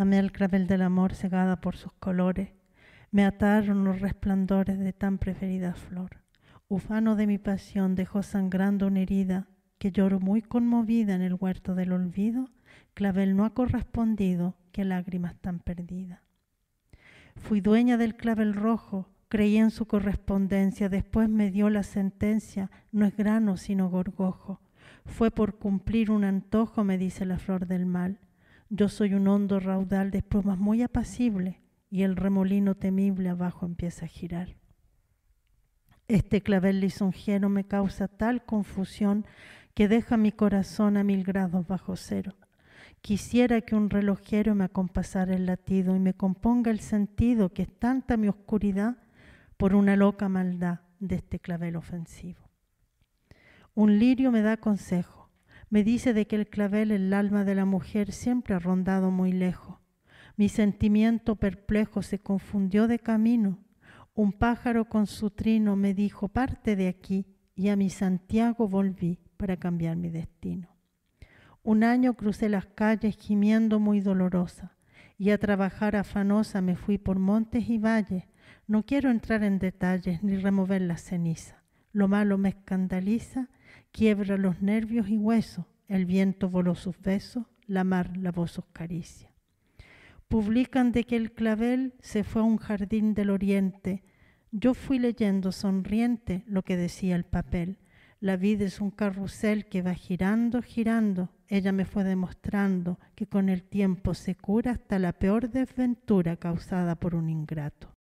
Amé al clavel del amor cegada por sus colores, me ataron los resplandores de tan preferida flor. Ufano de mi pasión dejó sangrando una herida que lloro muy conmovida en el huerto del olvido, clavel no ha correspondido, que lágrimas tan perdida. Fui dueña del clavel rojo, creí en su correspondencia, después me dio la sentencia, no es grano sino gorgojo. Fue por cumplir un antojo, me dice la flor del mal, yo soy un hondo raudal de espumas muy apacible y el remolino temible abajo empieza a girar. Este clavel lisonjero me causa tal confusión que deja mi corazón a mil grados bajo cero. Quisiera que un relojero me acompasara el latido y me componga el sentido que es tanta mi oscuridad por una loca maldad de este clavel ofensivo. Un lirio me da consejo me dice de que el clavel, el alma de la mujer, siempre ha rondado muy lejos. Mi sentimiento perplejo se confundió de camino. Un pájaro con su trino me dijo, parte de aquí, y a mi Santiago volví para cambiar mi destino. Un año crucé las calles gimiendo muy dolorosa, y a trabajar afanosa me fui por montes y valles. No quiero entrar en detalles ni remover la ceniza. Lo malo me escandaliza Quiebra los nervios y huesos, el viento voló sus besos, la mar lavó sus caricias. Publican de que el clavel se fue a un jardín del oriente. Yo fui leyendo sonriente lo que decía el papel. La vida es un carrusel que va girando, girando. Ella me fue demostrando que con el tiempo se cura hasta la peor desventura causada por un ingrato.